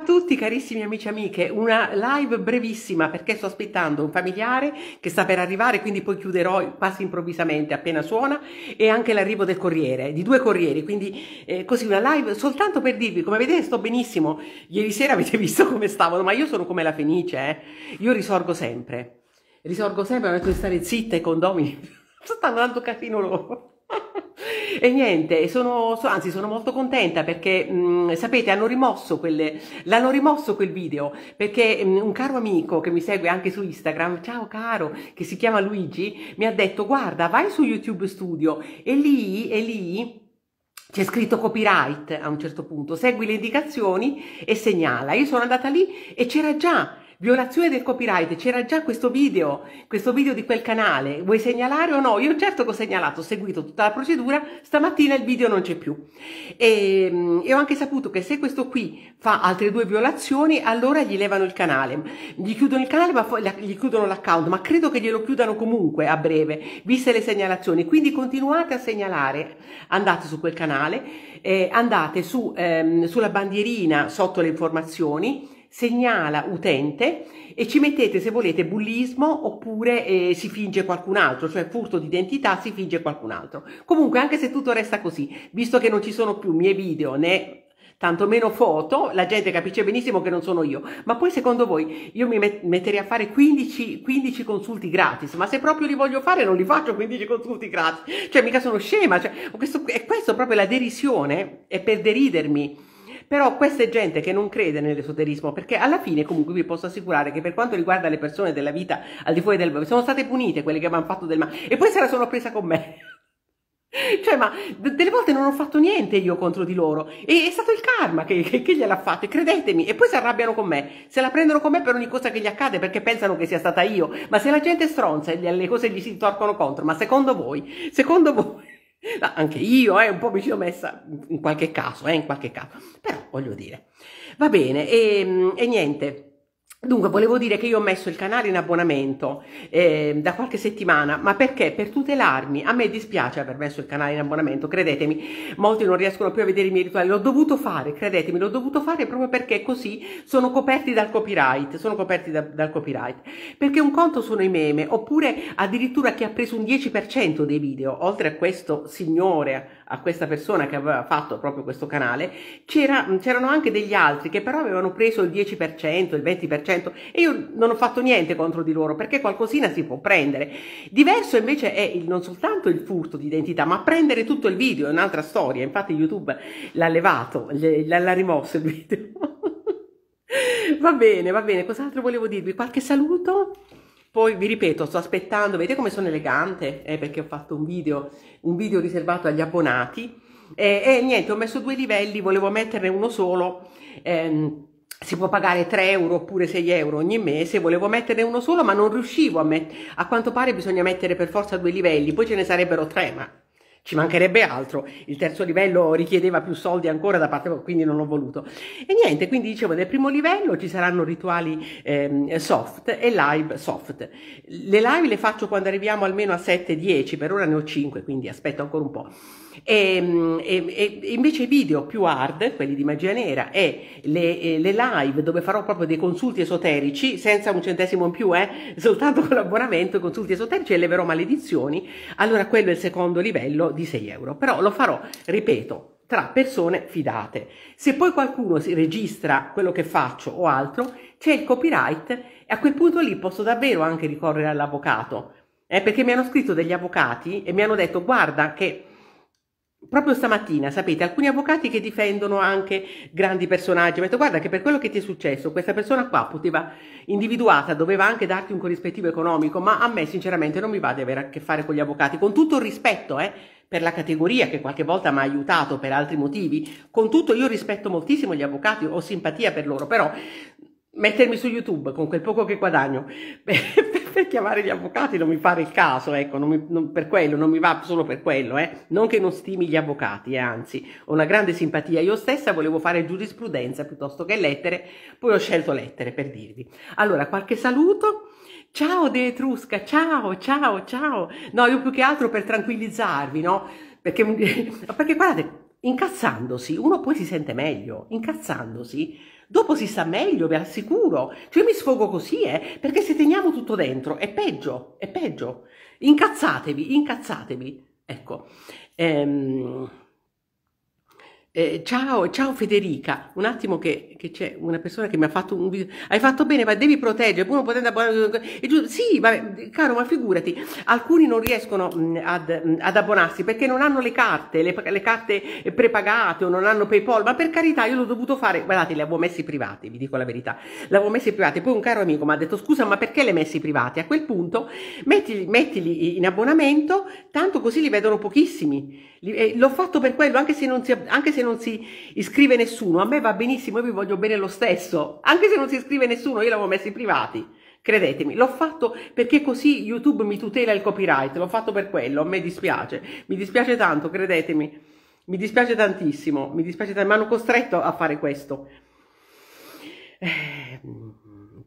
a tutti carissimi amici e amiche, una live brevissima perché sto aspettando un familiare che sta per arrivare, quindi poi chiuderò quasi improvvisamente appena suona e anche l'arrivo del corriere, di due corrieri, quindi eh, così una live soltanto per dirvi, come vedete sto benissimo, ieri sera avete visto come stavano, ma io sono come la fenice, eh? io risorgo sempre, risorgo sempre, ho detto di stare zitta e condomini, stanno andando casino loro. E niente, sono, so, anzi sono molto contenta perché mh, mm, sapete hanno rimosso, quelle, l'hanno rimosso quel video perché mh, mm, un caro amico che mi segue anche su Instagram, ciao caro, che si chiama Luigi, mi ha detto guarda vai su YouTube Studio e lì, e lì c'è scritto copyright a un certo punto, segui le indicazioni e segnala. Io sono andata lì e c'era già violazione del copyright, c'era già questo video, questo video di quel canale, vuoi segnalare o no? Io certo che ho segnalato, ho seguito tutta la procedura, stamattina il video non c'è più. E, ehm, e ho anche saputo che se questo qui fa altre due violazioni, allora gli levano il canale, gli chiudono il canale ma gli chiudono l'account, ma credo che glielo chiudano comunque a breve, viste le segnalazioni. Quindi continuate a segnalare, andate su quel canale, eh, andate su, ehm, sulla bandierina sotto le informazioni, segnala utente e ci mettete se volete bullismo oppure eh, si finge qualcun altro, cioè furto d'identità si finge qualcun altro. Comunque anche se tutto resta così, visto che non ci sono più miei video né tantomeno foto, la gente capisce benissimo che non sono io. Ma poi secondo voi io mi metterei a fare 15, 15, consulti gratis, ma se proprio li voglio fare non li faccio 15 consulti gratis, cioè mica sono scema, cioè, questo, è questo proprio la derisione, è per deridermi però questa è gente che non crede nell'esoterismo, perché alla fine comunque vi posso assicurare che per quanto riguarda le persone della vita al di fuori del male, sono state punite quelle che avevano fatto del male e poi se la sono presa con me. Cioè, ma delle volte non ho fatto niente io contro di loro. E è stato il karma che, che, che gliel'ha fatto, e credetemi. E poi si arrabbiano con me. Se la prendono con me per ogni cosa che gli accade perché pensano che sia stata io. Ma se la gente è stronza e le cose gli si torcono contro, ma secondo voi, secondo voi No, anche io eh, un po' mi ci ho messa in qualche caso, eh, in qualche caso, però voglio dire. Va bene, e, ehm, e niente. Dunque, volevo dire che io ho messo il canale in abbonamento eh, da qualche settimana, ma perché? Per tutelarmi. A me dispiace aver messo il canale in abbonamento, credetemi, molti non riescono più a vedere i miei rituali, l'ho dovuto fare, credetemi, l'ho dovuto fare proprio perché così sono coperti dal copyright, sono coperti da, dal copyright. Perché un conto sono i meme, oppure addirittura chi ha preso un 10% dei video, oltre a questo signore, a questa persona che aveva fatto proprio questo canale, c'erano anche degli altri che però avevano preso il 10%, il 20%, 100% e io non ho fatto niente contro di loro perché qualcosina si può prendere. Diverso invece è il, non soltanto il furto di identità, ma prendere tutto il video è un'altra storia. Infatti YouTube l'ha levato, l'ha rimosso il video. va bene, va bene, cos'altro volevo dirvi? Qualche saluto? Poi vi ripeto, sto aspettando, vedete come sono elegante? Eh, perché ho fatto un video, un video riservato agli abbonati. E eh, eh, niente, ho messo due livelli, volevo metterne uno solo. Ehm, si può pagare 3 euro oppure 6 euro ogni mese, volevo metterne uno solo ma non riuscivo a mettere, a quanto pare bisogna mettere per forza due livelli, poi ce ne sarebbero tre ma ci mancherebbe altro, il terzo livello richiedeva più soldi ancora da parte, quindi non ho voluto. E niente, quindi dicevo, nel primo livello ci saranno rituali eh, soft e live soft. Le live le faccio quando arriviamo almeno a 7-10, per ora ne ho 5, quindi aspetto ancora un po'. E, ehm, e, e invece i video più hard, quelli di magia nera, e le, le, live dove farò proprio dei consulti esoterici, senza un centesimo in più, eh, soltanto con l'abbonamento, consulti esoterici e leverò maledizioni, allora quello è il secondo livello di 6 euro. Però lo farò, ripeto, tra persone fidate. Se poi qualcuno si registra quello che faccio o altro, c'è il copyright e a quel punto lì posso davvero anche ricorrere all'avvocato. Eh, perché mi hanno scritto degli avvocati e mi hanno detto guarda che proprio stamattina, sapete, alcuni avvocati che difendono anche grandi personaggi, mi hanno detto guarda che per quello che ti è successo questa persona qua poteva, individuata, doveva anche darti un corrispettivo economico, ma a me sinceramente non mi va di avere a che fare con gli avvocati, con tutto il rispetto eh, per la categoria che qualche volta mi ha aiutato per altri motivi, con tutto io rispetto moltissimo gli avvocati, ho simpatia per loro, però mettermi su YouTube con quel poco che guadagno per, per chiamare gli avvocati non mi pare il caso, ecco, non mi, non, per quello, non mi va solo per quello, eh. non che non stimi gli avvocati, eh, anzi, ho una grande simpatia, io stessa volevo fare giurisprudenza piuttosto che lettere, poi ho scelto lettere per dirvi. Allora, qualche saluto. Ciao De Etrusca, ciao, ciao, ciao. No, io più che altro per tranquillizzarvi, no? Perché, perché guardate, incazzandosi uno poi si sente meglio, incazzandosi dopo si sta meglio, vi assicuro. Cioè, io mi sfogo così, eh, perché se teniamo tutto dentro è peggio, è peggio. Incazzatevi, incazzatevi. Ecco. Ehm... Eh, ciao, ciao Federica, un attimo che, che c'è una persona che mi ha fatto un video. Hai fatto bene, ma devi proteggere, uno potendo abbonare. sì, vabbè, caro, ma figurati, alcuni non riescono mh, mm, ad, mh, mm, ad, abbonarsi perché non hanno le carte, le, le, carte prepagate o non hanno PayPal, ma per carità io l'ho dovuto fare, guardate, le avevo messi private, vi dico la verità, le avevo messi private, poi un caro amico mi ha detto scusa, ma perché le messi private? A quel punto mettili, mettili in abbonamento, tanto così li vedono pochissimi. L'ho fatto per quello, anche se non si... Anche se se non si iscrive nessuno, a me va benissimo, io vi voglio bene lo stesso, anche se non si iscrive nessuno, io l'avevo messo in privati, credetemi, l'ho fatto perché così YouTube mi tutela il copyright, l'ho fatto per quello, a me dispiace, mi dispiace tanto, credetemi, mi dispiace tantissimo, mi dispiace tantissimo, mi hanno costretto a fare questo. Eh,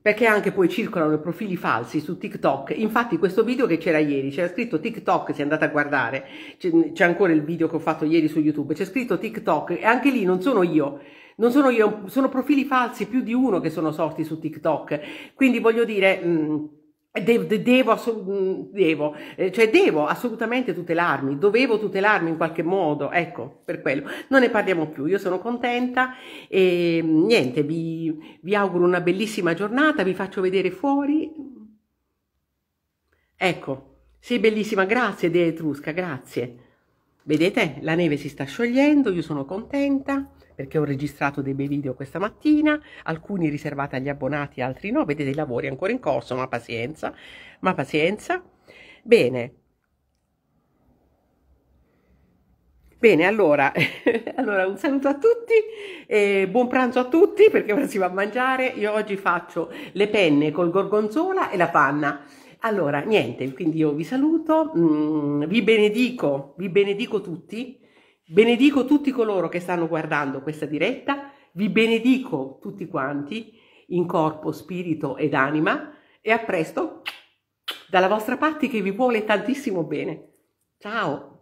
perché anche poi circolano profili falsi su TikTok. Infatti questo video che c'era ieri, c'era scritto TikTok, se andate a guardare, c'è ancora il video che ho fatto ieri su YouTube, c'è scritto TikTok e anche lì non sono io, non sono io, sono profili falsi più di uno che sono sorti su TikTok. Quindi voglio dire... Mh, eh, devo, mm, devo, devo, eh, cioè devo assolutamente tutelarmi, dovevo tutelarmi in qualche modo, ecco, per quello. Non ne parliamo più, io sono contenta e mm, niente, vi, vi auguro una bellissima giornata, vi faccio vedere fuori. Ecco, sei bellissima, grazie De Etrusca, grazie. Vedete, la neve si sta sciogliendo, io sono contenta perché ho registrato dei bei video questa mattina, alcuni riservati agli abbonati, altri no, vedete i lavori ancora in corso, ma pazienza, ma pazienza. Bene. Bene, allora, allora un saluto a tutti, e buon pranzo a tutti perché ora si va a mangiare. Io oggi faccio le penne col gorgonzola e la panna. Allora, niente, quindi io vi saluto, mm, vi benedico, vi benedico tutti Benedico tutti coloro che stanno guardando questa diretta, vi benedico tutti quanti in corpo, spirito ed anima e a presto dalla vostra parte che vi vuole tantissimo bene. Ciao!